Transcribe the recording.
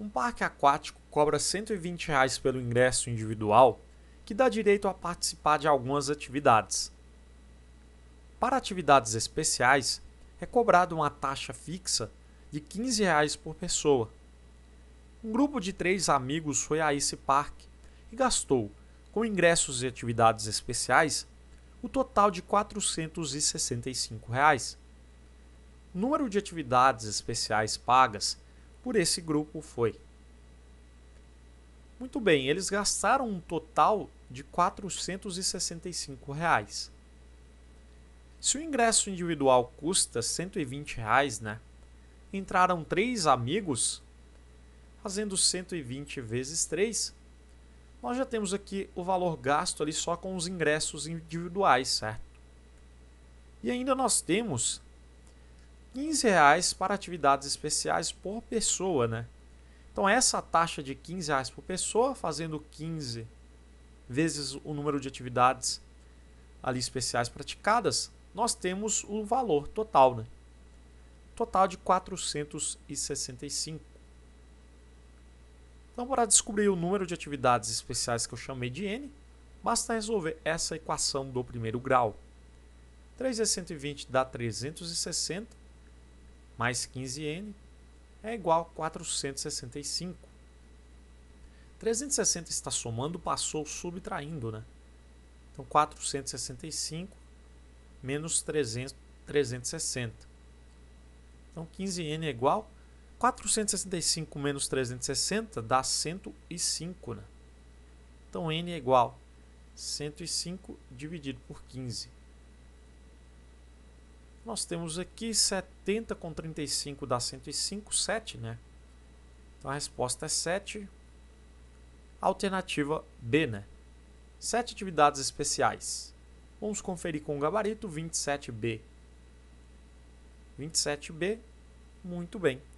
Um parque aquático cobra R$ 120 reais pelo ingresso individual, que dá direito a participar de algumas atividades. Para atividades especiais, é cobrada uma taxa fixa de R$ 15 reais por pessoa. Um grupo de três amigos foi a esse parque e gastou, com ingressos e atividades especiais, o total de R$ 465. Reais. O número de atividades especiais pagas por esse grupo foi. Muito bem, eles gastaram um total de R$ 465. Reais. Se o ingresso individual custa R$ 120, reais, né? Entraram três amigos, fazendo 120 vezes 3, nós já temos aqui o valor gasto ali só com os ingressos individuais, certo? E ainda nós temos 15 reais para atividades especiais por pessoa, né? Então essa taxa de 15 reais por pessoa, fazendo 15 vezes o número de atividades ali especiais praticadas, nós temos o valor total, né? Total de 465. Então, para descobrir o número de atividades especiais que eu chamei de n, basta resolver essa equação do primeiro grau. 3 vezes 120 dá 360 mais 15N é igual a 465. 360 está somando, passou, subtraindo, né? Então, 465 menos 300, 360. Então, 15N é igual 465 menos 360 dá 105, né? Então, N é igual a 105 dividido por 15. Nós temos aqui 70 com 35 dá 105, 7, né? Então a resposta é 7. Alternativa B, né? 7 atividades especiais. Vamos conferir com o gabarito 27B. 27B, muito bem.